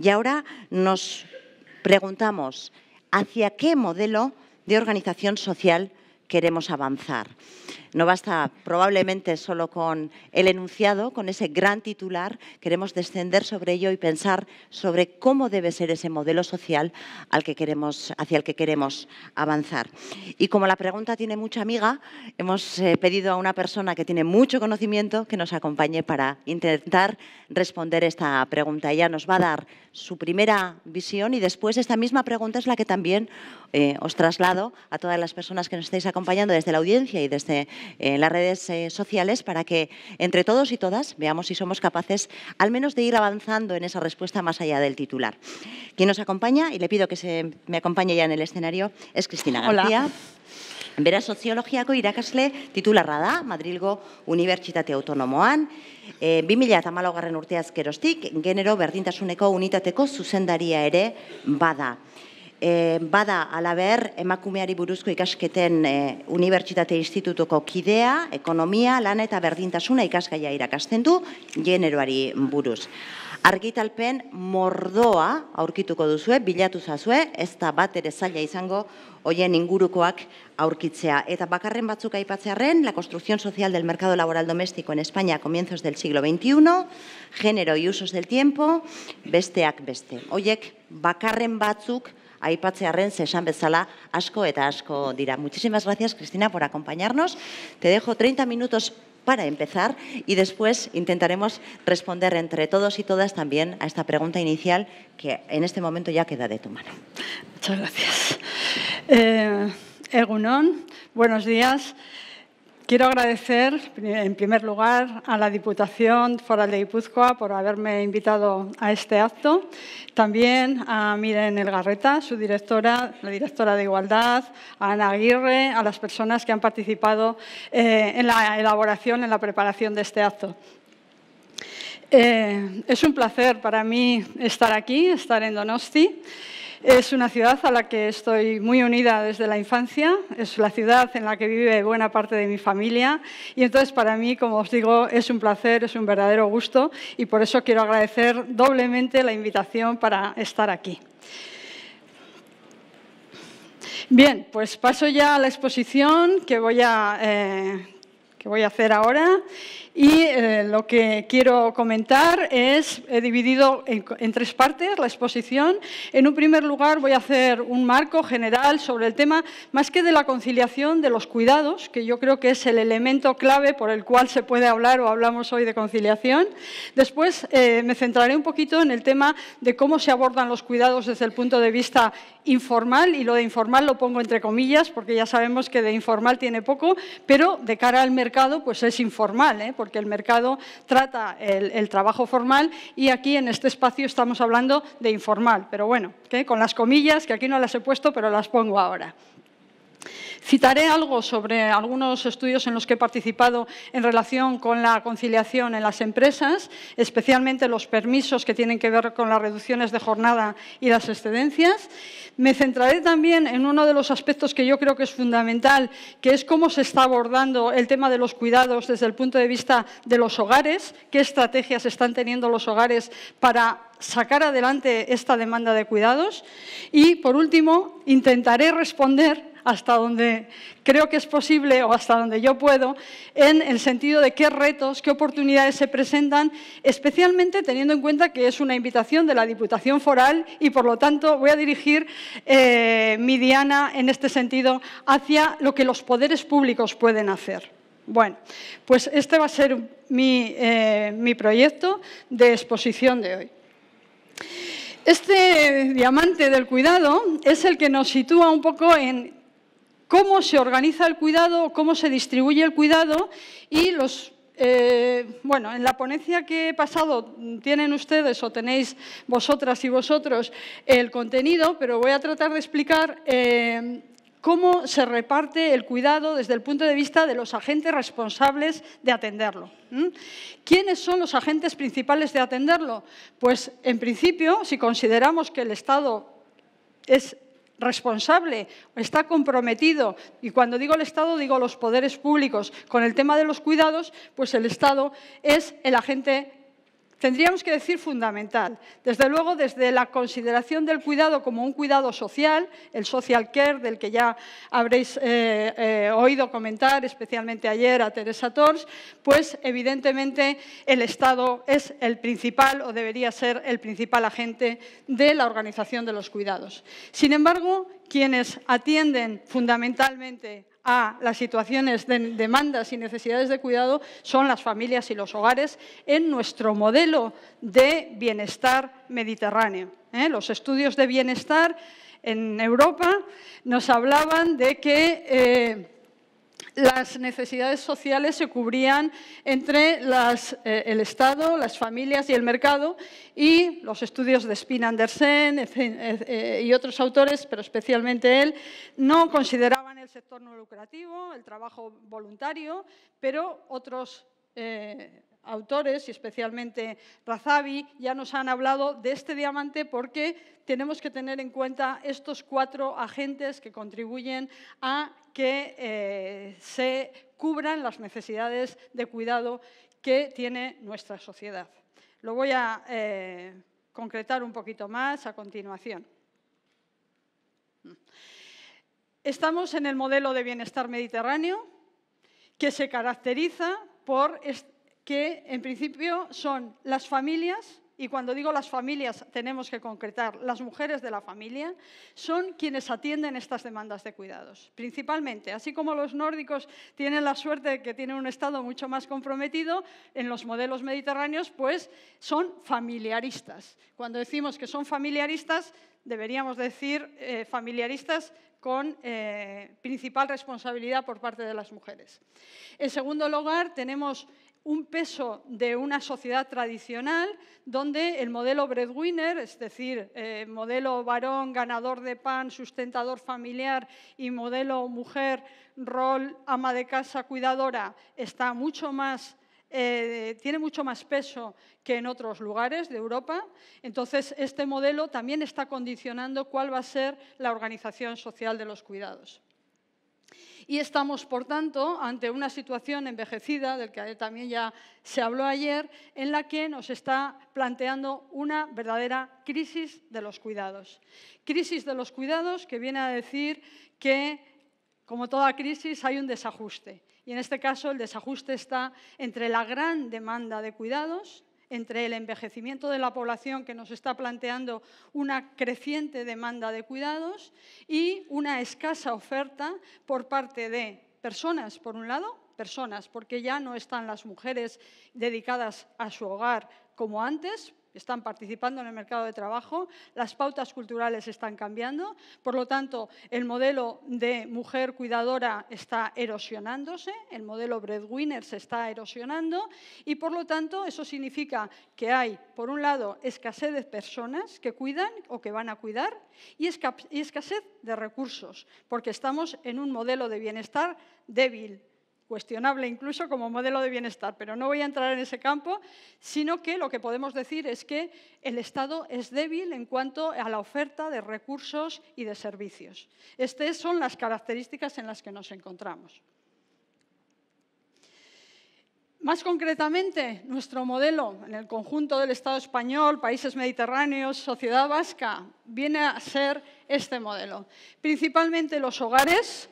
Y ahora nos preguntamos, ¿hacia qué modelo de organización social queremos avanzar? No basta probablemente solo con el enunciado, con ese gran titular, queremos descender sobre ello y pensar sobre cómo debe ser ese modelo social al que queremos, hacia el que queremos avanzar. Y como la pregunta tiene mucha amiga, hemos eh, pedido a una persona que tiene mucho conocimiento que nos acompañe para intentar responder esta pregunta. Ella nos va a dar su primera visión y después esta misma pregunta es la que también eh, os traslado a todas las personas que nos estáis acompañando desde la audiencia y desde eh, las redes eh, sociales para que entre todos y todas veamos si somos capaces al menos de ir avanzando en esa respuesta más allá del titular. Quien nos acompaña, y le pido que se me acompañe ya en el escenario, es Cristina García. Hola. Bera soziologiako irakasle titularra da, Madrilgo Unibertsitate Autonomoan. E, 2008 garren urteaz gerostik, genero berdintasuneko unitateko zuzendaria ere bada. E, bada alaber emakumeari buruzko ikasketen e, unibertsitate institutuko kidea, ekonomia, lan eta berdintasuna ikasgaia irakasten du generoari buruz argitalpen mordoa aurkituko duzue, bilatu zazue, ez da bat ere zaila izango hoien ingurukoak aurkitzea. Eta bakarren batzuk aipatzearen, la construcción social del mercado laboral doméstico en España a comienzos del siglo XXI, género y usos del tiempo, besteak beste. Hoiek bakarren batzuk aipatzearen zesan bezala asko eta asko dira. Muchísimas gracias, Cristina, por acompañarnos. Te dejo 30 minutos para empezar y después intentaremos responder entre todos y todas también a esta pregunta inicial que en este momento ya queda de tu mano. Muchas gracias. Eh, Egunon, buenos días. Quiero agradecer, en primer lugar, a la Diputación Foral de Guipúzcoa por haberme invitado a este acto. También a Miren Elgarreta, su directora, la directora de Igualdad, a Ana Aguirre, a las personas que han participado eh, en la elaboración, en la preparación de este acto. Eh, es un placer para mí estar aquí, estar en Donosti. Es una ciudad a la que estoy muy unida desde la infancia, es la ciudad en la que vive buena parte de mi familia y entonces para mí, como os digo, es un placer, es un verdadero gusto y por eso quiero agradecer doblemente la invitación para estar aquí. Bien, pues paso ya a la exposición que voy a eh, que voy a hacer ahora. Y eh, lo que quiero comentar es, he dividido en, tres partes la exposición. En un primer lugar voy a hacer un marco general sobre el tema, más que de la conciliación, de los cuidados, que yo creo que es el elemento clave por el cual se puede hablar o hablamos hoy de conciliación. Después eh, me centraré un poquito en el tema de cómo se abordan los cuidados desde el punto de vista informal, y lo de informal lo pongo entre comillas, porque ya sabemos que de informal tiene poco, pero de cara al mercado mercado pues es informal, ¿eh? porque el mercado trata el, el, trabajo formal y aquí en este espacio estamos hablando de informal. Pero bueno, con las comillas, que aquí no las he puesto, pero las pongo ahora. Citaré algo sobre algunos estudios en los que he participado en relación con la conciliación en las empresas, especialmente los permisos que tienen que ver con las reducciones de jornada y las excedencias. Me centraré también en uno de los aspectos que yo creo que es fundamental, que es cómo se está abordando el tema de los cuidados desde el punto de vista de los hogares, qué estrategias están teniendo los hogares para sacar adelante esta demanda de cuidados. Y, por último, intentaré responder hasta donde creo que es posible o hasta donde yo puedo, en el sentido de qué retos, qué oportunidades se presentan, especialmente teniendo en cuenta que es una invitación de la Diputación Foral y, por lo tanto, voy a dirigir eh, mi diana en este sentido hacia lo que los poderes públicos pueden hacer. Bueno, pues este va a ser mi eh, proyecto de exposición de hoy. Este diamante del cuidado es el que nos sitúa un poco en cómo se organiza el cuidado, cómo se distribuye el cuidado y los eh, bueno, en la ponencia que he pasado tienen ustedes o tenéis vosotras y vosotros el contenido, pero voy a tratar de explicar eh, cómo se reparte el cuidado desde el punto de vista de los agentes responsables de atenderlo. ¿Quiénes son los agentes principales de atenderlo? Pues, en principio, si consideramos que el Estado es responsable, está comprometido, y cuando digo el Estado digo los poderes públicos, con el tema de los cuidados, pues el Estado es el agente tendríamos que decir fundamental. Desde luego, desde la consideración del cuidado como un cuidado social, el social care, del que ya habréis eh, eh, oído comentar, especialmente ayer a Teresa Tors, pues evidentemente el Estado es el principal o debería ser el principal agente de la organización de los cuidados. Sin embargo, quienes atienden fundamentalmente a las situaciones de demandas y necesidades de cuidado son las familias y los hogares en nuestro modelo de bienestar mediterráneo. ¿eh? Los estudios de bienestar en Europa nos hablaban de que eh, las necesidades sociales se cubrían entre las, eh, el Estado, las familias y el mercado y los estudios de Spin Andersen y otros autores, pero especialmente él, no consideraban sector no lucrativo, el trabajo voluntario, pero otros eh, autores, y especialmente Razavi, ya nos han hablado de este diamante porque tenemos que tener en cuenta estos cuatro agentes que contribuyen a que eh, se cubran las necesidades de cuidado que tiene nuestra sociedad. Lo voy a eh, concretar un poquito más a continuación. Estamos en el modelo de bienestar mediterráneo, que se caracteriza por que, en principio, son las familias, y cuando digo las familias tenemos que concretar, las mujeres de la familia, son quienes atienden estas demandas de cuidados, principalmente. Así como los nórdicos tienen la suerte de que tienen un Estado mucho más comprometido, en los modelos mediterráneos, pues son familiaristas. Cuando decimos que son familiaristas, deberíamos decir eh, familiaristas con eh, principal responsabilidad por parte de las mujeres. En segundo lugar, tenemos un peso de una sociedad tradicional donde el modelo breadwinner, es decir, eh, modelo varón, ganador de pan, sustentador familiar y modelo mujer, rol ama de casa, cuidadora, está mucho más eh, tiene mucho más peso que en otros lugares de Europa. Entonces, este modelo también está condicionando cuál va a ser la organización social de los cuidados. Y estamos, por tanto, ante una situación envejecida, del que también ya se habló ayer, en la que nos está planteando una verdadera crisis de los cuidados. Crisis de los cuidados que viene a decir que, como toda crisis, hay un desajuste y en este caso el desajuste está entre la gran demanda de cuidados, entre el envejecimiento de la población que nos está planteando una creciente demanda de cuidados y una escasa oferta por parte de personas, por un lado, personas, porque ya no están las mujeres dedicadas a su hogar como antes, están participando en el mercado de trabajo, las pautas culturales están cambiando, por lo tanto, el modelo de mujer cuidadora está erosionándose, el modelo breadwinner se está erosionando y, por lo tanto, eso significa que hay, por un lado, escasez de personas que cuidan o que van a cuidar y escasez de recursos, porque estamos en un modelo de bienestar débil, cuestionable incluso como modelo de bienestar, pero no voy a entrar en ese campo, sino que lo que podemos decir es que el Estado es débil en cuanto a la oferta de recursos y de servicios. Estas son las características en las que nos encontramos. Más concretamente, nuestro modelo en el conjunto del Estado español, países mediterráneos, sociedad vasca, viene a ser este modelo. Principalmente los hogares,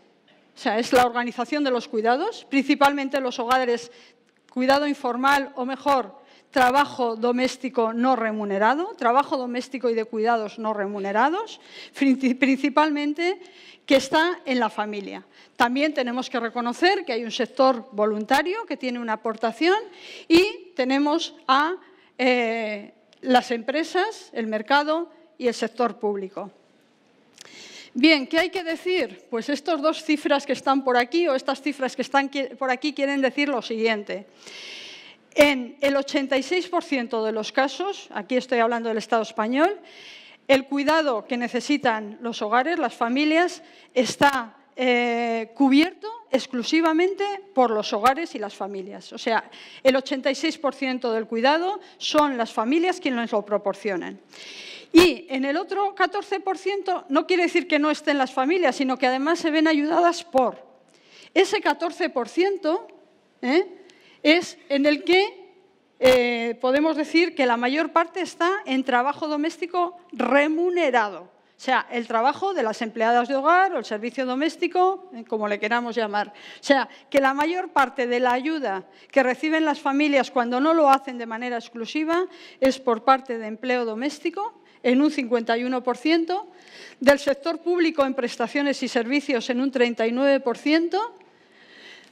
o sea, es la organización de los cuidados, principalmente los hogares, cuidado informal o mejor, trabajo doméstico no remunerado, trabajo doméstico y de cuidados no remunerados, principalmente que está en la familia. También tenemos que reconocer que hay un sector voluntario que tiene una aportación y tenemos a eh, las empresas, el mercado y el sector público. Bien, ¿qué hay que decir? Pues estas dos cifras que están por aquí o estas cifras que están por aquí quieren decir lo siguiente. En el 86% de los casos, aquí estoy hablando del Estado español, el cuidado que necesitan los hogares, las familias, está eh, cubierto exclusivamente por los hogares y las familias. O sea, el 86% del cuidado son las familias quienes lo proporcionan. Y en el otro 14% no quiere decir que no estén las familias, sino que además se ven ayudadas por. Ese 14% ¿eh? es en el que eh, podemos decir que la mayor parte está en trabajo doméstico remunerado. O sea, el trabajo de las empleadas de hogar o el servicio doméstico, eh, como le queramos llamar. O sea, que la mayor parte de la ayuda que reciben las familias cuando no lo hacen de manera exclusiva es por parte de empleo doméstico en un 51%, del sector público en prestaciones y servicios en un 39%,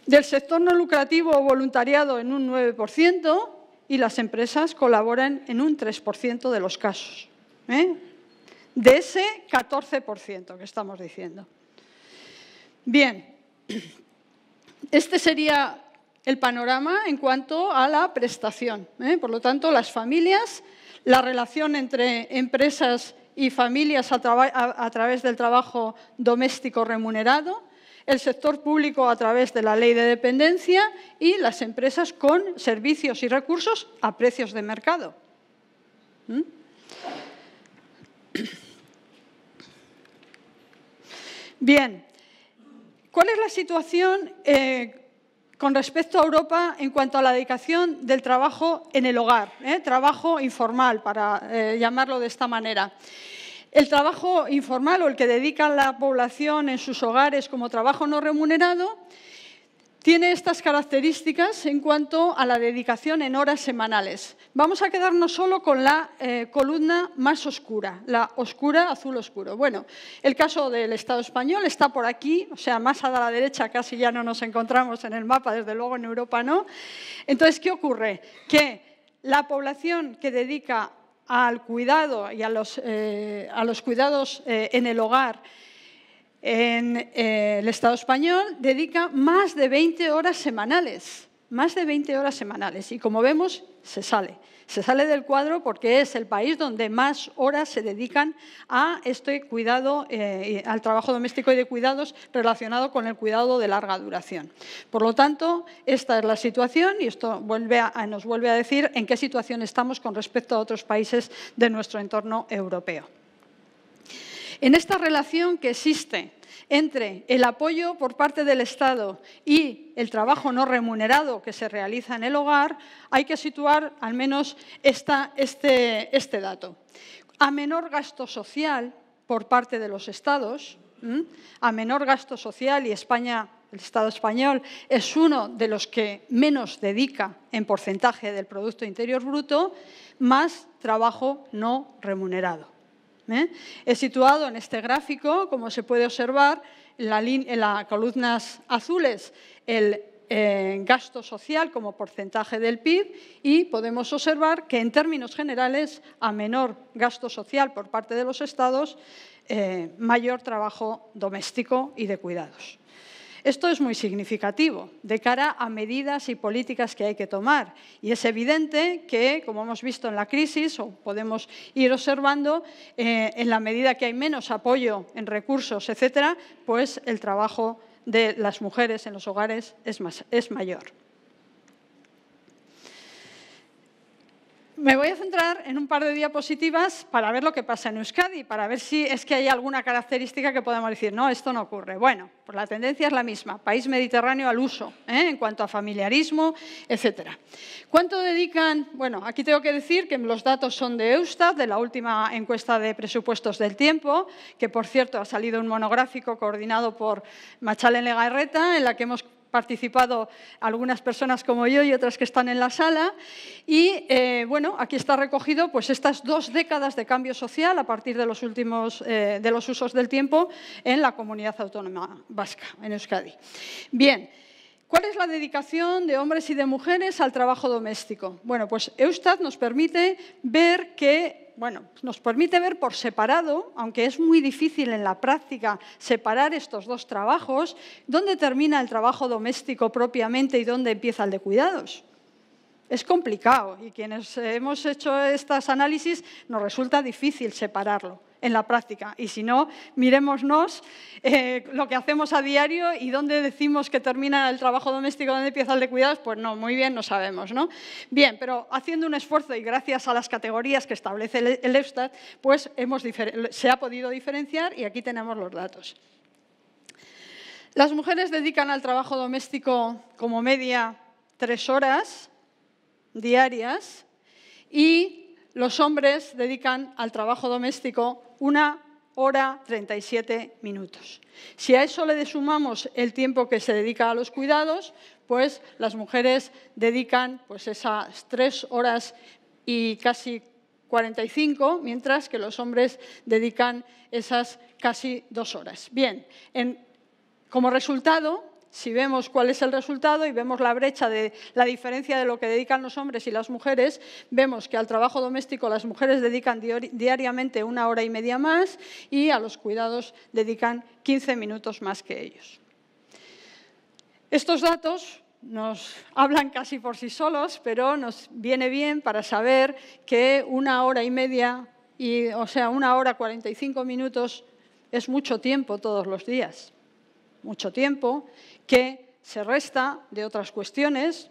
del sector no lucrativo o voluntariado en un 9% y las empresas colaboran en un 3% de los casos. ¿eh? De ese 14% que estamos diciendo. Bien, este sería el panorama en cuanto a la prestación. ¿eh? Por lo tanto, las familias la relación entre empresas y familias a, través del trabajo doméstico remunerado, el sector público a través de la ley de dependencia y las empresas con servicios y recursos a precios de mercado. ¿Mm? Bien, ¿cuál es la situación eh, con respecto a Europa en cuanto a la dedicación del trabajo en el hogar, ¿eh? trabajo informal, para eh, llamarlo de esta manera. El trabajo informal o el que dedica la población en sus hogares como trabajo no remunerado tiene estas características en cuanto a la dedicación en horas semanales. Vamos a quedarnos solo con la eh, columna más oscura, la oscura azul oscuro. Bueno, el caso del Estado español está por aquí, o sea, más a la derecha casi ya no nos encontramos en el mapa, desde luego en Europa no. Entonces, ¿qué ocurre? Que la población que dedica al cuidado y a los, eh, a los cuidados eh, en el hogar en eh, el Estado español dedica más de 20 horas semanales, más de 20 horas semanales. Y como vemos, se sale. Se sale del cuadro porque es el país donde más horas se dedican a este cuidado, eh, al trabajo doméstico y de cuidados relacionado con el cuidado de larga duración. Por lo tanto, esta es la situación y esto nos vuelve a decir en qué situación estamos con respecto a otros países de nuestro entorno europeo. En esta relación que existe entre el apoyo por parte del Estado y el trabajo no remunerado que se realiza en el hogar, hay que situar al menos este, este, dato. A menor gasto social por parte de los Estados, a menor gasto social y España el Estado español es uno de los que menos dedica en porcentaje del Producto Interior Bruto, más trabajo no remunerado. He ¿eh? situado en este gráfico, como se puede observar, en, las columnas azules el eh, gasto social como porcentaje del PIB y podemos observar que en términos generales, a menor gasto social por parte de los estados, eh, mayor trabajo doméstico y de cuidados. Esto es muy significativo de cara a medidas y políticas que hay que tomar. Y es evidente que, como hemos visto en la crisis, o podemos ir observando, eh, en la medida que hay menos apoyo en recursos, etcétera, pues el trabajo de las mujeres en los hogares es mayor. Me voy a centrar en un par de diapositivas para ver lo que pasa en Euskadi, para ver si es que hay alguna característica que podamos decir, no, esto no ocurre. Bueno, pues la tendencia es la misma, país mediterráneo al uso, ¿eh? en cuanto a familiarismo, etc. ¿Cuánto dedican? Bueno, aquí tengo que decir que los datos son de Eustat, de la última encuesta de presupuestos del tiempo, que por cierto ha salido un monográfico coordinado por Machalen Legarreta, en la que hemos participado algunas personas como yo y otras que están en la sala. Y eh, bueno, aquí está recogido pues, estas dos décadas de cambio social a partir de los últimos eh, de los usos del tiempo en la comunidad autónoma vasca, en Euskadi. Bien. ¿Cuál es la dedicación de hombres y de mujeres al trabajo doméstico? Bueno, pues EUSTAD nos permite ver que bueno, nos permite ver por separado, aunque es muy difícil en la práctica separar estos dos trabajos, dónde termina el trabajo doméstico propiamente y dónde empieza el de cuidados. Es complicado y quienes hemos hecho estos análisis nos resulta difícil separarlo en la práctica. Y si no, miremosnos eh, lo que hacemos a diario y dónde decimos que termina el trabajo doméstico, dónde empieza el de cuidados, pues no, muy bien, no sabemos. ¿no? Bien, pero haciendo un esfuerzo y gracias a las categorías que establece el, EFSTAT, pues hemos se ha podido diferenciar y aquí tenemos los datos. Las mujeres dedican al trabajo doméstico como media tres horas diarias y los hombres dedican al trabajo doméstico una hora y 37 minutos. Si a eso le sumamos el tiempo que se dedica a los cuidados, pues las mujeres dedican pues, esas tres horas y casi 45, mientras que los hombres dedican esas casi dos horas. Bien, como resultado, si vemos cuál es el resultado y vemos la brecha de la diferencia de lo que dedican los hombres y las mujeres, vemos que al trabajo doméstico las mujeres dedican diariamente una hora y media más y a los cuidados dedican 15 minutos más que ellos. Estos datos nos hablan casi por sí solos, pero nos viene bien para saber que una hora y media, o sea, una hora 45 minutos es mucho tiempo todos los días, mucho tiempo, que se resta de otras cuestiones,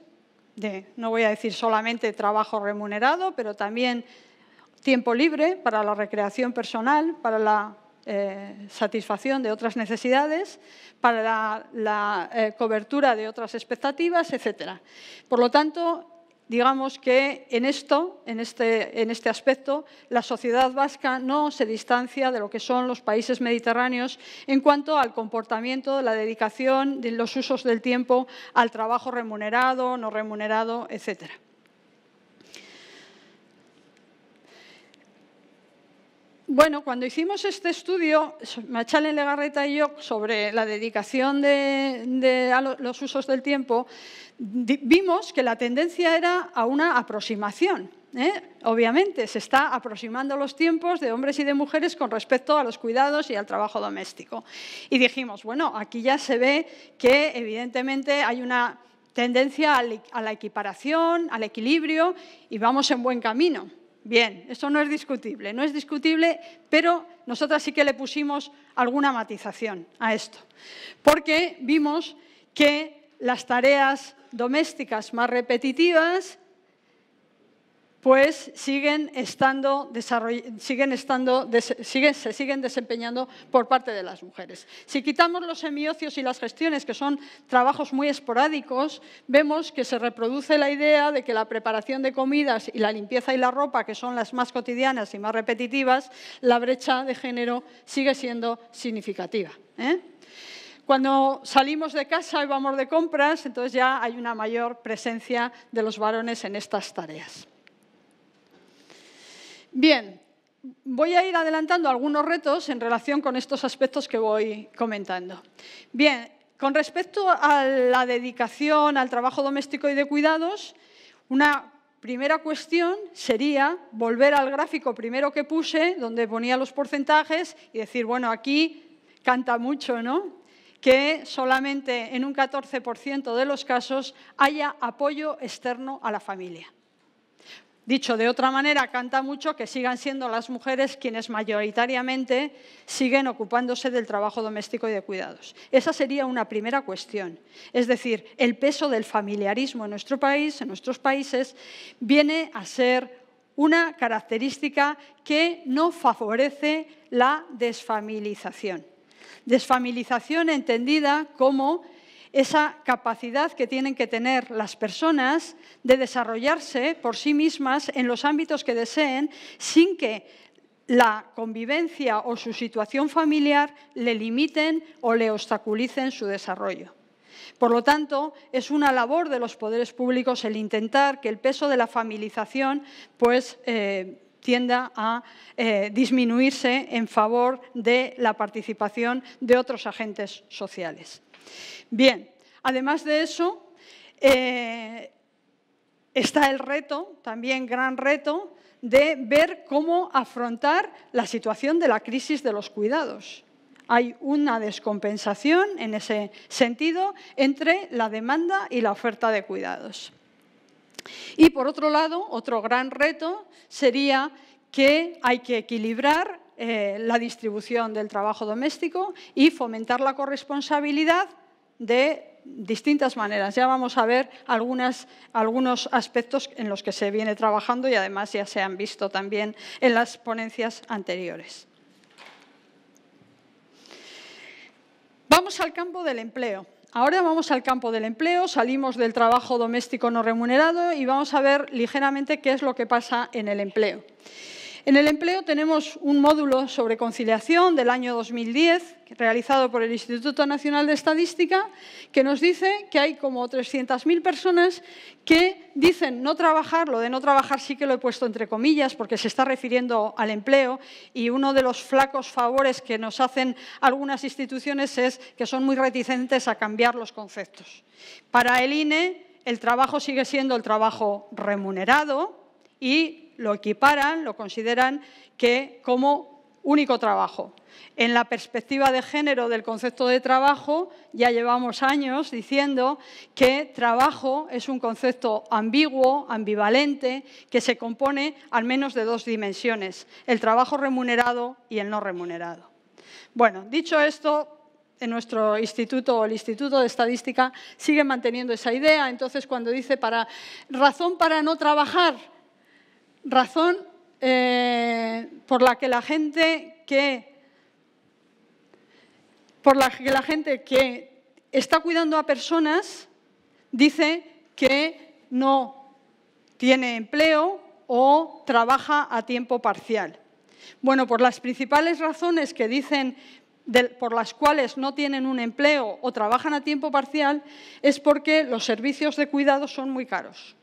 de, no voy a decir solamente trabajo remunerado, pero también tiempo libre para la recreación personal, para la eh, satisfacción de otras necesidades, para la, eh, cobertura de otras expectativas, etc. Por lo tanto, digamos que en esto, este, en este, aspecto, la sociedad vasca no se distancia de lo que son los países mediterráneos en cuanto al comportamiento, la dedicación, los usos del tiempo al trabajo remunerado, no remunerado, etcétera. Bueno, cuando hicimos este estudio, Machalen Legarreta y yo, sobre la dedicación de, a los usos del tiempo, vimos que la tendencia era a una aproximación. ¿eh? Obviamente, se está aproximando los tiempos de hombres y de mujeres con respecto a los cuidados y al trabajo doméstico. Y dijimos, bueno, aquí ya se ve que evidentemente hay una tendencia a la equiparación, al equilibrio y vamos en buen camino. Bien, eso no es discutible, no es discutible, pero nosotras sí que le pusimos alguna matización a esto, porque vimos que las tareas domésticas más repetitivas pues siguen estando, siguen se siguen desempeñando por parte de las mujeres. Si quitamos los semiocios y las gestiones, que son trabajos muy esporádicos, vemos que se reproduce la idea de que la preparación de comidas y la limpieza y la ropa, que son las más cotidianas y más repetitivas, la brecha de género sigue siendo significativa. ¿eh? Cuando salimos de casa y vamos de compras, entonces ya hay una mayor presencia de los varones en estas tareas. Bien, voy a ir adelantando algunos retos en relación con estos aspectos que voy comentando. Bien, con respecto a la dedicación al trabajo doméstico y de cuidados, una primera cuestión sería volver al gráfico primero que puse, donde ponía los porcentajes, y decir, bueno, aquí canta mucho, ¿no? que solamente en un 14% de los casos haya apoyo externo a la familia. Dicho de otra manera, canta mucho que sigan siendo las mujeres quienes mayoritariamente siguen ocupándose del trabajo doméstico y de cuidados. Esa sería una primera cuestión. Es decir, el peso del familiarismo en nuestro país, en nuestros países, viene a ser una característica que no favorece la desfamilización. Desfamilización entendida como esa capacidad que tienen que tener las personas de desarrollarse por sí mismas en los ámbitos que deseen sin que la convivencia o su situación familiar le limiten o le obstaculicen su desarrollo. Por lo tanto, es una labor de los poderes públicos el intentar que el peso de la familización pues, eh, tienda a eh, disminuirse en favor de la participación de otros agentes sociales. Bien, además de eso, eh, está el reto, también gran reto, de ver cómo afrontar la situación de la crisis de los cuidados. Hay una descompensación en ese sentido entre la demanda y la oferta de cuidados. Y por otro lado, otro gran reto sería que hay que equilibrar eh, la distribución del trabajo doméstico y fomentar la corresponsabilidad de distintas maneras. Ya vamos a ver algunos aspectos en los que se viene trabajando y además ya se han visto también en las ponencias anteriores. Vamos al campo del empleo. Ahora vamos al campo del empleo, salimos del trabajo doméstico no remunerado y vamos a ver ligeramente qué es lo que pasa en el empleo. En el empleo tenemos un módulo sobre conciliación del año 2010, realizado por el Instituto Nacional de Estadística, que nos dice que hay como 300.000 personas que dicen no trabajar, lo de no trabajar sí que lo he puesto entre comillas porque se está refiriendo al empleo y uno de los flacos favores que nos hacen algunas instituciones es que son muy reticentes a cambiar los conceptos. Para el INE el trabajo sigue siendo el trabajo remunerado y lo equiparan, lo consideran que como único trabajo. En la perspectiva de género del concepto de trabajo, ya llevamos años diciendo que trabajo es un concepto ambiguo, ambivalente, que se compone al menos de dos dimensiones, el trabajo remunerado y el no remunerado. Bueno, dicho esto, en nuestro instituto, el Instituto de Estadística, sigue manteniendo esa idea. Entonces, cuando dice para razón para no trabajar, razón eh, por la que la gente que gente que está cuidando a personas dice que no tiene empleo o trabaja a tiempo parcial. Bueno, por las principales razones que dicen por las cuales no tienen un empleo o trabajan a tiempo parcial es porque los servicios de cuidado son muy caros.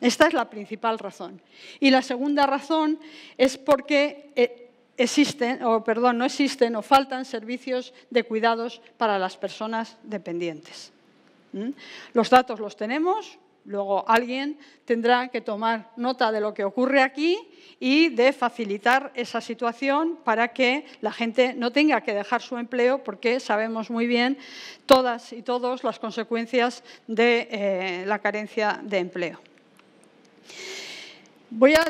Esta es la principal razón. Y la segunda razón es porque eh, existen, o perdón, no existen o faltan servicios de cuidados para las personas dependientes. ¿Mm? Los datos los tenemos, luego alguien tendrá que tomar nota de lo que ocurre aquí y de facilitar esa situación para que la gente no tenga que dejar su empleo porque sabemos muy bien todas y todos las consecuencias de eh, la carencia de empleo. Voy a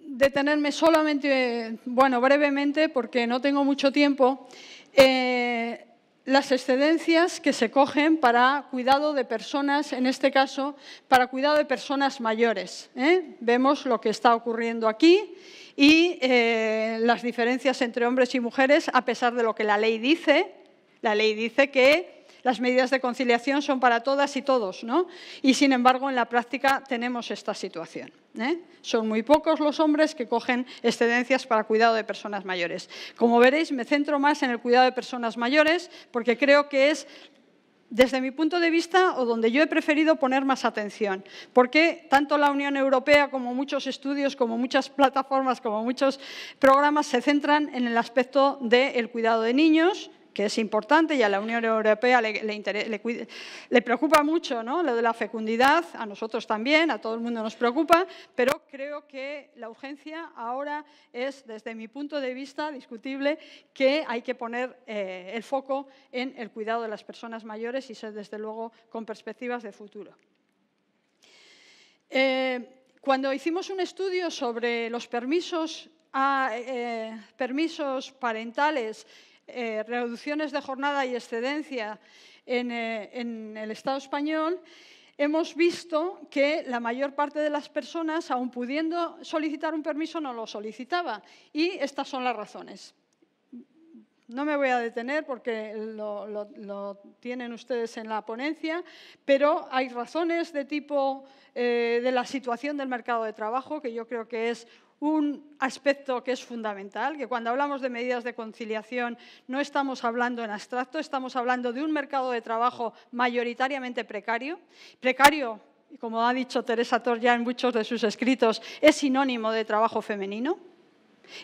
detenerme solamente, bueno, brevemente, porque no tengo mucho tiempo, eh, las excedencias que se cogen para cuidado de personas, en este caso, para cuidado de personas mayores. ¿eh? Vemos lo que está ocurriendo aquí y eh, las diferencias entre hombres y mujeres, a pesar de lo que la ley dice. La ley dice que las medidas de conciliación son para todas y todos, ¿no? Y sin embargo, en la práctica tenemos esta situación. ¿eh? Son muy pocos los hombres que cogen excedencias para cuidado de personas mayores. Como veréis, me centro más en el cuidado de personas mayores porque creo que es desde mi punto de vista o donde yo he preferido poner más atención, porque tanto la Unión Europea como muchos estudios, como muchas plataformas, como muchos programas se centran en el aspecto del cuidado de niños, que es importante y a la Unión Europea le, preocupa mucho ¿no? lo de la fecundidad, a nosotros también, a todo el mundo nos preocupa, pero creo que la urgencia ahora es, desde mi punto de vista, discutible, que hay que poner eh, el foco en el cuidado de las personas mayores y ser, desde luego, con perspectivas de futuro. Eh, cuando hicimos un estudio sobre los permisos, ah, eh, permisos parentales eh, reducciones de jornada y excedencia eh, en, el Estado español, hemos visto que la mayor parte de las personas, aun pudiendo solicitar un permiso, no lo solicitaba. Y estas son las razones. No me voy a detener porque lo, tienen ustedes en la ponencia, pero hay razones de tipo eh, de la situación del mercado de trabajo, que yo creo que es un aspecto que es fundamental, que cuando hablamos de medidas de conciliación no estamos hablando en abstracto, estamos hablando de un mercado de trabajo mayoritariamente precario, precario, como ha dicho Teresa Tor ya en muchos de sus escritos, es sinónimo de trabajo femenino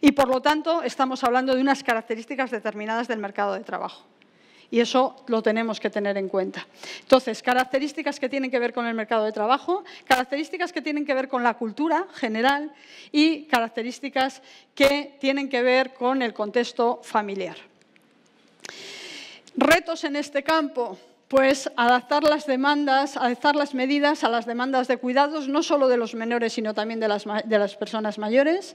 y por lo tanto estamos hablando de unas características determinadas del mercado de trabajo y eso lo tenemos que tener en cuenta. Entonces, características que tienen que ver con el mercado de trabajo, características que tienen que ver con la cultura general y características que tienen que ver con el contexto familiar. Retos en este campo. Pues adaptar las demandas, adaptar las medidas a las demandas de cuidados, no solo de los menores, sino también de las, de las personas mayores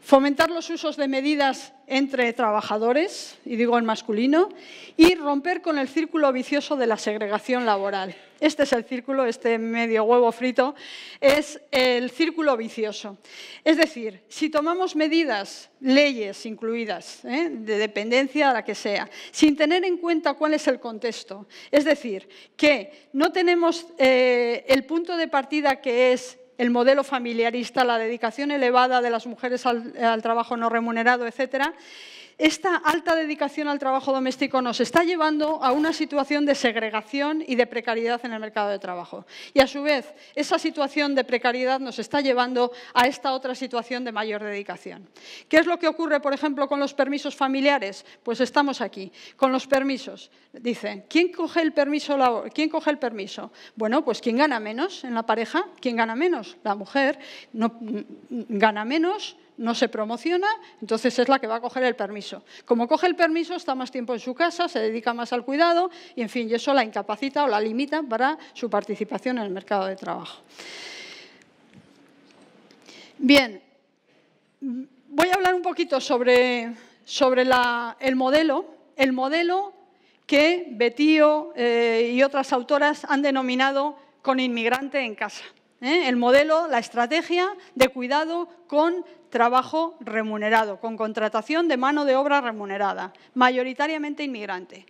fomentar los usos de medidas entre trabajadores, y digo en masculino, y romper con el círculo vicioso de la segregación laboral. Este es el círculo, este medio huevo frito, es el círculo vicioso. Es decir, si tomamos medidas, leyes incluidas, ¿eh? de dependencia a la que sea, sin tener en cuenta cuál es el contexto, es decir, que no tenemos eh, el punto de partida que es el modelo familiarista, la dedicación elevada de las mujeres al, trabajo no remunerado, etcétera, esta alta dedicación al trabajo doméstico nos está llevando a una situación de segregación y de precariedad en el mercado de trabajo. Y a su vez, esa situación de precariedad nos está llevando a esta otra situación de mayor dedicación. ¿Qué es lo que ocurre, por ejemplo, con los permisos familiares? Pues estamos aquí, con los permisos. Dicen, ¿quién coge el permiso? ¿Quién coge el permiso? Bueno, pues ¿quién gana menos en la pareja? ¿Quién gana menos? La mujer no, gana menos no se promociona, entonces es la que va a coger el permiso. Como coge el permiso, está más tiempo en su casa, se dedica más al cuidado y, en fin, eso la incapacita o la limita para su participación en el mercado de trabajo. Bien, voy a hablar un poquito sobre, el modelo, el modelo que Betío eh, y otras autoras han denominado con inmigrante en casa. ¿eh? el modelo, la estrategia de cuidado con trabajo remunerado, con contratación de mano de obra remunerada, mayoritariamente inmigrante.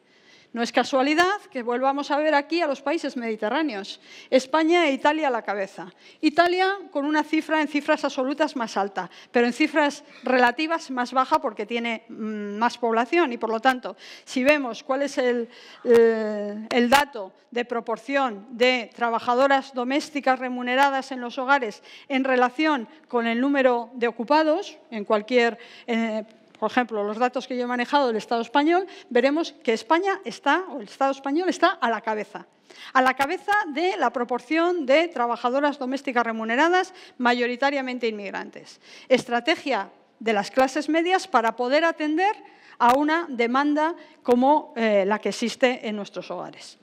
No es casualidad que volvamos a ver aquí a los países mediterráneos, España e Italia a la cabeza. Italia con una cifra en cifras absolutas más alta, pero en cifras relativas más baja porque tiene mm, más población y por lo tanto, si vemos cuál es eh, el, dato de proporción de trabajadoras domésticas remuneradas en los hogares en relación con el número de ocupados en cualquier... Eh, por ejemplo, los datos que yo he manejado del Estado español, veremos que España está, o el Estado español está a la cabeza. A la cabeza de la proporción de trabajadoras domésticas remuneradas, mayoritariamente inmigrantes. Estrategia de las clases medias para poder atender a una demanda como eh, la que existe en nuestros hogares.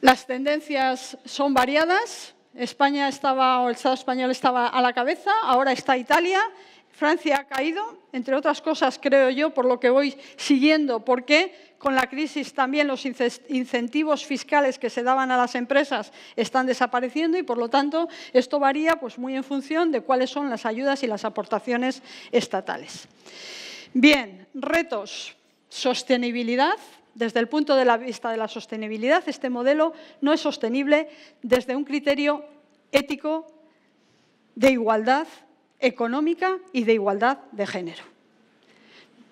Las tendencias son variadas. España estaba, o el Estado español estaba a la cabeza, ahora está Italia, Francia ha caído, entre otras cosas, creo yo, por lo que voy siguiendo, porque con la crisis también los incentivos fiscales que se daban a las empresas están desapareciendo y, por lo tanto, esto varía pues, muy en función de cuáles son las ayudas y las aportaciones estatales. Bien, retos. Sostenibilidad. Desde el punto de la vista de la sostenibilidad, este modelo no es sostenible desde un criterio ético de igualdad económica y de igualdad de género.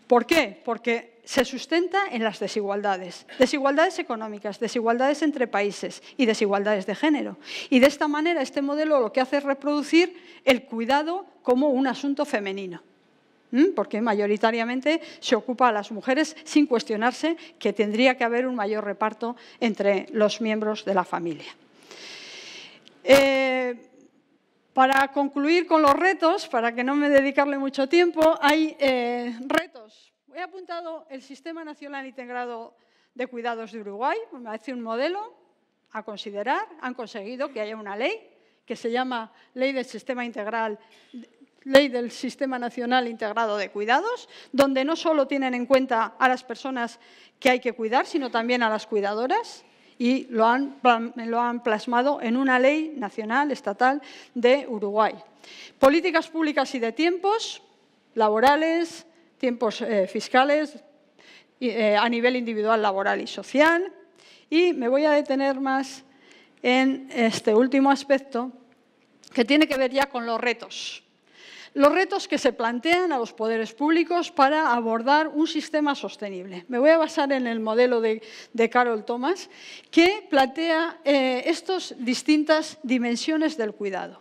¿Por qué? Porque se sustenta en las desigualdades, desigualdades económicas, desigualdades entre países y desigualdades de género. Y de esta manera este modelo lo que hace es reproducir el cuidado como un asunto femenino porque mayoritariamente se ocupa a las mujeres sin cuestionarse que tendría que haber un mayor reparto entre los miembros de la familia. Eh, para concluir con los retos, para que no me dedicarle mucho tiempo, hay eh, retos. He apuntado el Sistema Nacional Integrado de Cuidados de Uruguay, me parece un modelo a considerar. Han conseguido que haya una ley que se llama Ley del Sistema Integral Ley del Sistema Nacional Integrado de Cuidados, donde no solo tienen en cuenta a las personas que hay que cuidar, sino también a las cuidadoras y lo han, plasmado en una ley nacional, estatal de Uruguay. Políticas públicas y de tiempos laborales, tiempos eh, fiscales eh, a nivel individual, laboral y social. Y me voy a detener más en este último aspecto que tiene que ver ya con los retos los retos que se plantean a los poderes públicos para abordar un sistema sostenible. Me voy a basar en el modelo de, Carol Thomas, que plantea eh, estas distintas dimensiones del cuidado.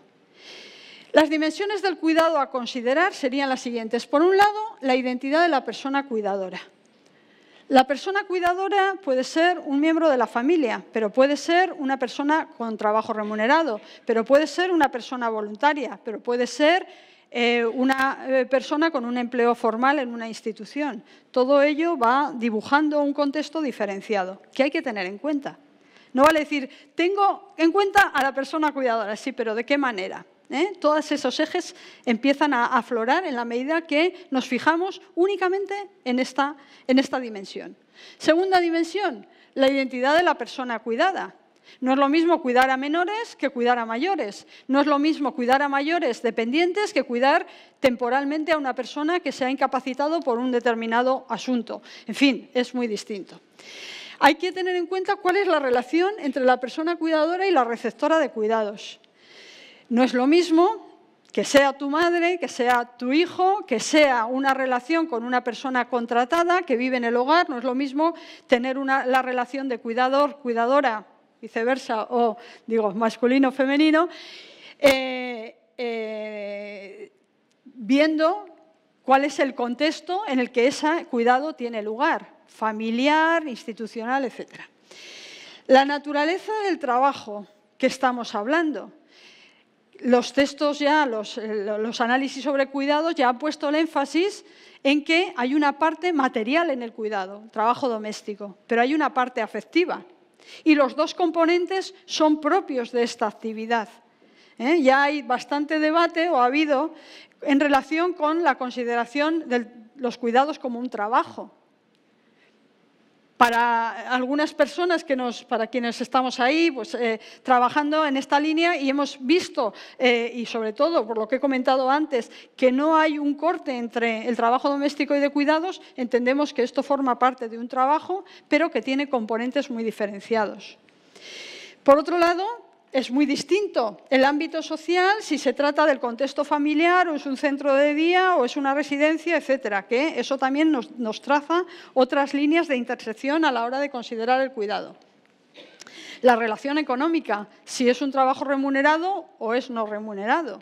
Las dimensiones del cuidado a considerar serían las siguientes. Por un lado, la identidad de la persona cuidadora. La persona cuidadora puede ser un miembro de la familia, pero puede ser una persona con trabajo remunerado, pero puede ser una persona voluntaria, pero puede ser eh, una eh, persona con un empleo formal en una institución. Todo ello va dibujando un contexto diferenciado que hay que tener en cuenta. No vale decir, tengo en cuenta a la persona cuidadora, sí, pero ¿de qué manera? ¿Eh? Todos esos ejes empiezan a aflorar en la medida que nos fijamos únicamente en esta, en esta dimensión. Segunda dimensión, la identidad de la persona cuidada. No es lo mismo cuidar a menores que cuidar a mayores. No es lo mismo cuidar a mayores dependientes que cuidar temporalmente a una persona que se ha incapacitado por un determinado asunto. En fin, es muy distinto. Hay que tener en cuenta cuál es la relación entre la persona cuidadora y la receptora de cuidados. No es lo mismo que sea tu madre, que sea tu hijo, que sea una relación con una persona contratada que vive en el hogar, no es lo mismo tener una, la relación de cuidador, cuidadora viceversa, o digo masculino, femenino, eh, eh, viendo cuál es el contexto en el que ese cuidado tiene lugar, familiar, institucional, etc. La naturaleza del trabajo que estamos hablando. Los textos ya, los, eh, los análisis sobre cuidados ya han puesto el énfasis en que hay una parte material en el cuidado, trabajo doméstico, pero hay una parte afectiva, y los dos componentes son propios de esta actividad. ¿eh? Ya hay bastante debate, o ha habido, en relación con la consideración de los cuidados como un trabajo para algunas personas que nos, para quienes estamos ahí, pues eh, trabajando en esta línea y hemos visto, eh, y sobre todo por lo que he comentado antes, que no hay un corte entre el trabajo doméstico y de cuidados, entendemos que esto forma parte de un trabajo, pero que tiene componentes muy diferenciados. Por otro lado, es muy distinto. El ámbito social, si se trata del contexto familiar, o es un centro de día, o es una residencia, etcétera, que eso también nos, traza otras líneas de intersección a la hora de considerar el cuidado. La relación económica, si es un trabajo remunerado o es no remunerado.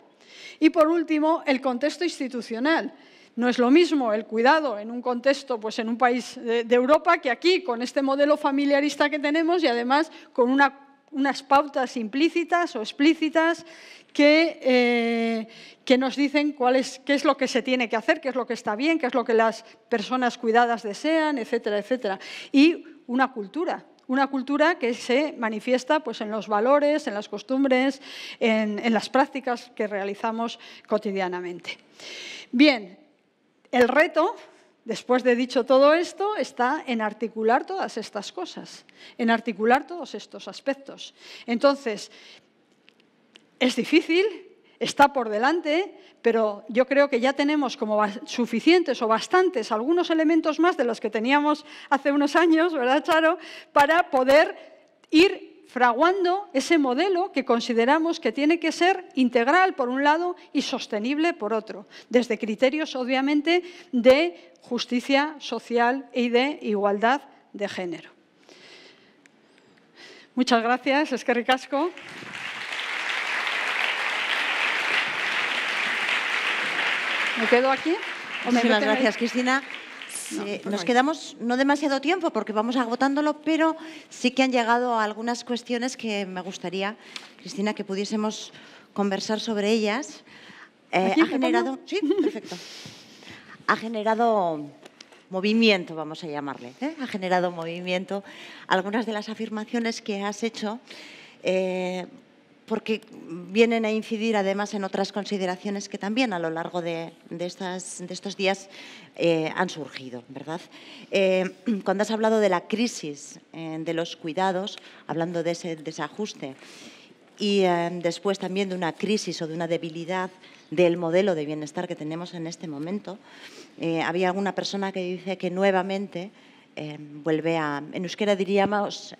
Y por último, el contexto institucional. No es lo mismo el cuidado en un contexto, pues en un país de Europa, que aquí, con este modelo familiarista que tenemos y además con una unas pautas implícitas o explícitas que, eh, que nos dicen cuál es, qué es lo que se tiene que hacer, qué es lo que está bien, qué es lo que las personas cuidadas desean, etcétera, etcétera. Y una cultura, una cultura que se manifiesta pues, en los valores, en las costumbres, en, en las prácticas que realizamos cotidianamente. Bien, el reto Después de dicho todo esto, está en articular todas estas cosas, en articular todos estos aspectos. Entonces, es difícil, está por delante, pero yo creo que ya tenemos como suficientes o bastantes algunos elementos más de los que teníamos hace unos años, ¿verdad, Charo?, para poder ir fraguando ese modelo que consideramos que tiene que ser integral por un lado y sostenible por otro, desde criterios obviamente de justicia social y de igualdad de género. Muchas gracias, es que ¿Me quedo aquí? Muchas gracias, Cristina. Pues nos quedamos no demasiado tiempo porque vamos agotándolo, pero sí que han llegado algunas cuestiones que me gustaría, Cristina, que pudiésemos conversar sobre ellas. Eh, ha generado, sí, perfecto. Ha generado movimiento, vamos a llamarle. ¿eh? Ha generado movimiento algunas de las afirmaciones que has hecho. Eh, porque vienen a incidir además en otras consideraciones que también a lo largo de, estos días eh, han surgido, ¿verdad? Eh, cuando has hablado de la crisis eh, de los cuidados, hablando de ese desajuste, y después también de una crisis o de una debilidad del modelo de bienestar que tenemos en este momento, había alguna persona que dice que nuevamente vuelve a, en euskera diríamos,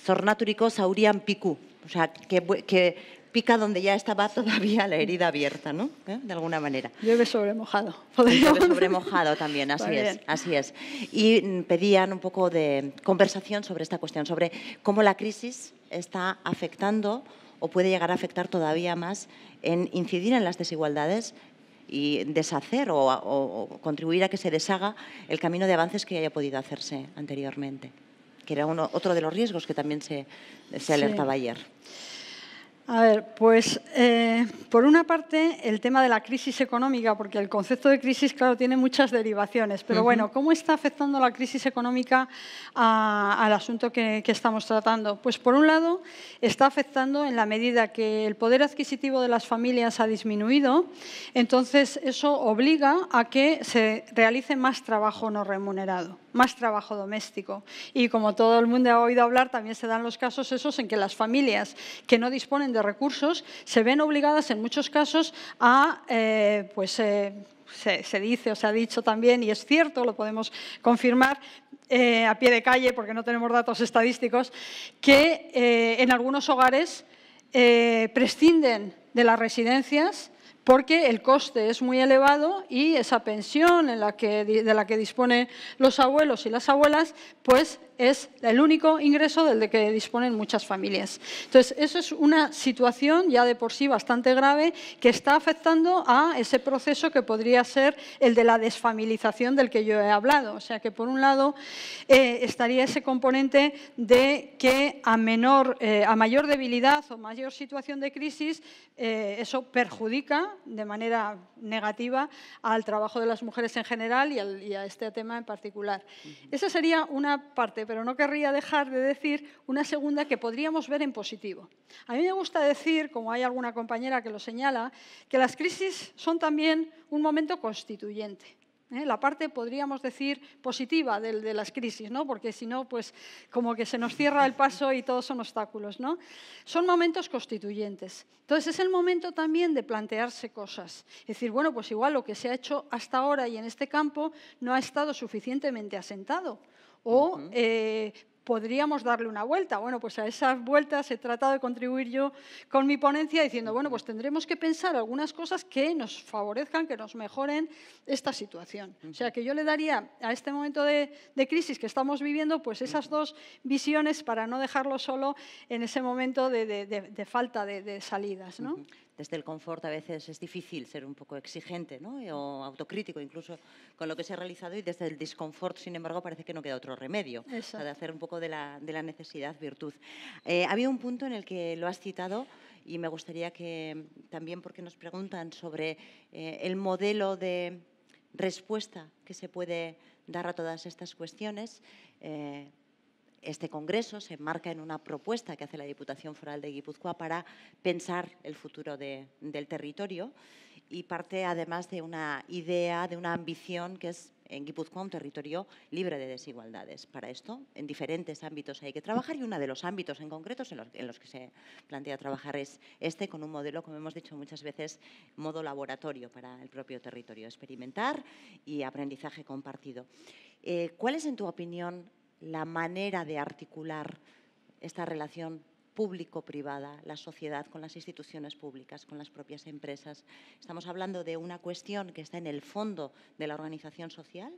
zornaturiko Saurian piku, o sea, que, pica donde ya estaba todavía la herida abierta, ¿no? ¿Eh? De alguna manera. Lleve sobremojado. mojado. sobremojado también, así es, así es. Y mm, pedían un poco de conversación sobre esta cuestión, sobre cómo la crisis está afectando o puede llegar a afectar todavía más en incidir en las desigualdades y deshacer o contribuir a que se deshaga el camino de avances que haya podido hacerse anteriormente que era otro de los riesgos que también se, alertaba ayer. A ver, pues eh, por una parte el tema de la crisis económica, porque el concepto de crisis, claro, tiene muchas derivaciones, pero bueno, ¿cómo está afectando la crisis económica al asunto que, estamos tratando? Pues por un lado está afectando en la medida que el poder adquisitivo de las familias ha disminuido, entonces eso obliga a que se realice más trabajo no remunerado más trabajo doméstico. Y como todo el mundo ha oído hablar, también se dan los casos esos en que las familias que no disponen de recursos se ven obligadas en muchos casos a, eh, pues, eh, se, dice o se ha dicho también, y es cierto, lo podemos confirmar eh, a pie de calle porque no tenemos datos estadísticos, que en algunos hogares prescinden de las residencias porque el coste es muy elevado y esa pensión de la que disponen los abuelos y las abuelas, pues es el único ingreso del que disponen muchas familias. Entonces, eso es una situación ya de por sí bastante grave que está afectando a ese proceso que podría ser el de la desfamilización del que yo he hablado. O sea que, por un lado, eh, estaría ese componente de que a, menor, eh, a mayor debilidad o mayor situación de crisis, eh, eso perjudica de manera negativa al trabajo de las mujeres en general y, y a este tema en particular. Esa sería una parte pero no querría dejar de decir una segunda que podríamos ver en positivo. A mí me gusta decir, como hay alguna compañera que lo señala, que las crisis son también un momento constituyente. ¿eh? la parte, podríamos decir, positiva de, las crisis, ¿no? porque si no, pues como que se nos cierra el paso y todos son obstáculos. ¿no? Son momentos constituyentes. Entonces es el momento también de plantearse cosas. Es decir, bueno, pues igual lo que se ha hecho hasta ahora y en este campo no ha estado suficientemente asentado. O eh, podríamos darle una vuelta. Bueno, pues a esas vueltas he tratado de contribuir yo con mi ponencia diciendo, bueno, pues tendremos que pensar algunas cosas que nos favorezcan, que nos mejoren esta situación. O sea, que yo le daría a este momento de, crisis que estamos viviendo, pues esas dos visiones para no dejarlo solo en ese momento de, de falta de, salidas. ¿no? desde el confort a veces es difícil ser un poco exigente eh, o autocrítico incluso con lo que se ha realizado y desde el disconfort, sin embargo, parece que no queda otro remedio, de hacer un poco de la, necesidad virtud. Eh, había un punto en el que lo has citado y me gustaría que también, porque nos preguntan sobre eh, el modelo de respuesta que se puede dar a todas estas cuestiones, este Congreso se enmarca en una propuesta que hace la Diputación Foral de Guipúzcoa para pensar el futuro del territorio y parte además de una idea, de una ambición que es en Guipúzcoa un territorio libre de desigualdades. Para esto, en diferentes ámbitos hay que trabajar y uno de los ámbitos en concreto en los, que se plantea trabajar es este, con un modelo, como hemos dicho muchas veces, modo laboratorio para el propio territorio, experimentar y aprendizaje compartido. Eh, ¿Cuál es, en tu opinión, la manera de articular esta relación público-privada, la sociedad con las instituciones públicas, con las propias empresas. Estamos hablando de una cuestión que está en el fondo de la organización social,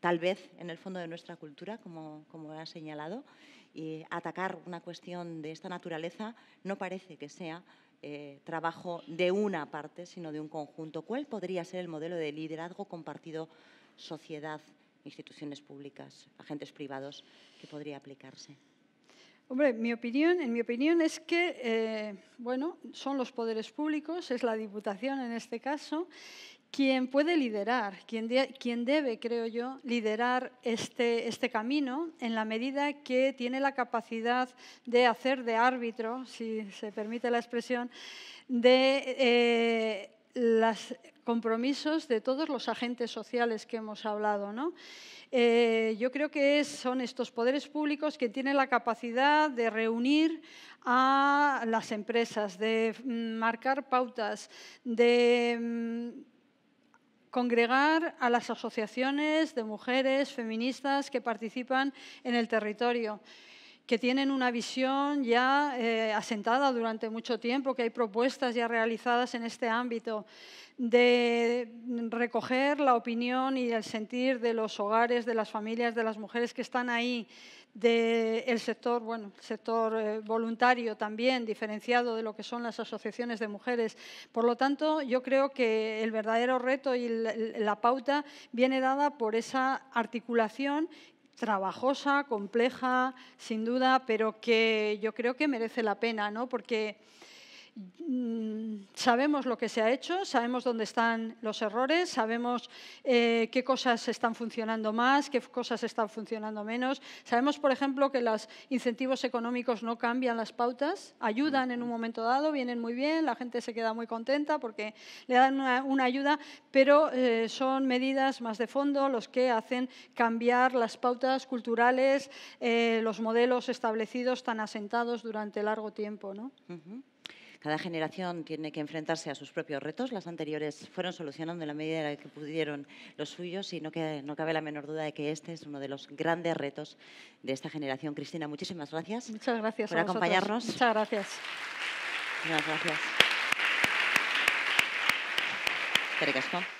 tal vez en el fondo de nuestra cultura, como, ha señalado, y atacar una cuestión de esta naturaleza no parece que sea eh, trabajo de una parte, sino de un conjunto. ¿Cuál podría ser el modelo de liderazgo compartido sociedad? instituciones públicas, agentes privados, que podría aplicarse? Hombre, mi opinión, en mi opinión es que, eh, bueno, son los poderes públicos, es la Diputación en este caso, quien puede liderar, quien, quien debe, creo yo, liderar este, este, camino en la medida que tiene la capacidad de hacer de árbitro, si se permite la expresión, de... Eh, las, compromisos de todos los agentes sociales que hemos hablado. ¿no? Eh, yo creo que son estos poderes públicos que tienen la capacidad de reunir a las empresas, de mm, marcar pautas, de mm, congregar a las asociaciones de mujeres feministas que participan en el territorio que tienen una visión ya eh, asentada durante mucho tiempo, que hay propuestas ya realizadas en este ámbito de recoger la opinión y el sentir de los hogares, de las familias, de las mujeres que están ahí, del sector, bueno, sector eh, voluntario también, diferenciado de lo que son las asociaciones de mujeres. Por lo tanto, yo creo que el verdadero reto y la pauta viene dada por esa articulación trabajosa, compleja, sin duda, pero que yo creo que merece la pena, ¿no? Porque Mm, sabemos lo que se ha hecho, sabemos dónde están los errores, sabemos eh, qué cosas están funcionando más, qué cosas están funcionando menos. Sabemos, por ejemplo, que los incentivos económicos no cambian las pautas, ayudan en un momento dado, vienen muy bien, la gente se queda muy contenta porque le dan una, ayuda, pero eh, son medidas más de fondo los que hacen cambiar las pautas culturales, eh, los modelos establecidos tan asentados durante largo tiempo. ¿no? Cada generación tiene que enfrentarse a sus propios retos. Las anteriores fueron solucionando en la medida en la que pudieron los suyos y no, cabe la menor duda de que este es uno de los grandes retos de esta generación. Cristina, muchísimas gracias. Muchas gracias por acompañarnos. Muchas gracias. Muchas gracias.